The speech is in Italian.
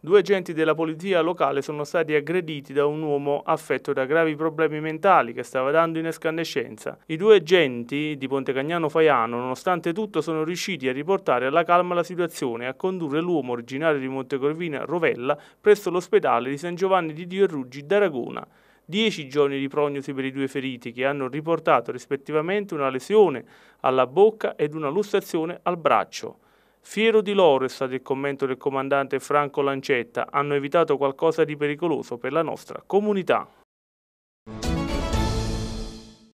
Due agenti della polizia locale sono stati aggrediti da un uomo affetto da gravi problemi mentali che stava dando in escandescenza. I due agenti di Pontecagnano Faiano, nonostante tutto, sono riusciti a riportare alla calma la situazione e a condurre l'uomo originario di Montecorvina Rovella presso l'ospedale di San Giovanni di Dio Ruggi d'Aragona. Dieci giorni di prognosi per i due feriti che hanno riportato rispettivamente una lesione alla bocca ed una lussazione al braccio. Fiero di loro è stato il commento del comandante Franco Lancetta, hanno evitato qualcosa di pericoloso per la nostra comunità.